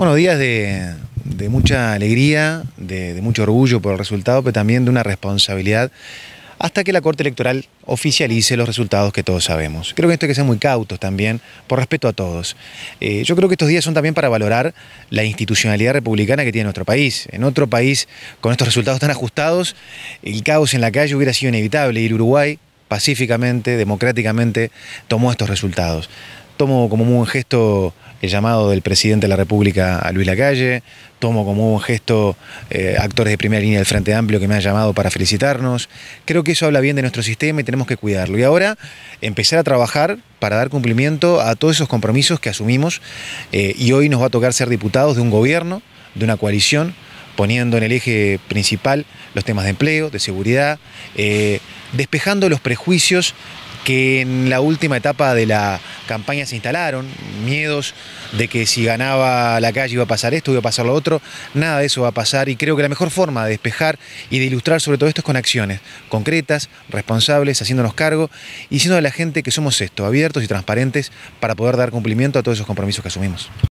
Bueno, días de, mucha alegría, de, mucho orgullo por el resultado, pero también de una responsabilidad hasta que la Corte Electoral oficialice los resultados que todos sabemos. Creo que esto hay que ser muy cautos también, por respeto a todos. Eh, yo creo que estos días son también para valorar la institucionalidad republicana que tiene nuestro país. En otro país, con estos resultados tan ajustados, el caos en la calle hubiera sido inevitable y el Uruguay pacíficamente, democráticamente, tomó estos resultados tomo como un gesto el llamado del presidente de la República a Luis Lacalle, tomo como un gesto eh, actores de primera línea del Frente Amplio que me han llamado para felicitarnos. Creo que eso habla bien de nuestro sistema y tenemos que cuidarlo. Y ahora empezar a trabajar para dar cumplimiento a todos esos compromisos que asumimos eh, y hoy nos va a tocar ser diputados de un gobierno, de una coalición, poniendo en el eje principal los temas de empleo, de seguridad, eh, despejando los prejuicios que en la última etapa de la campañas se instalaron, miedos de que si ganaba la calle iba a pasar esto, iba a pasar lo otro, nada de eso va a pasar y creo que la mejor forma de despejar y de ilustrar sobre todo esto es con acciones concretas, responsables, haciéndonos cargo y siendo de la gente que somos esto, abiertos y transparentes para poder dar cumplimiento a todos esos compromisos que asumimos.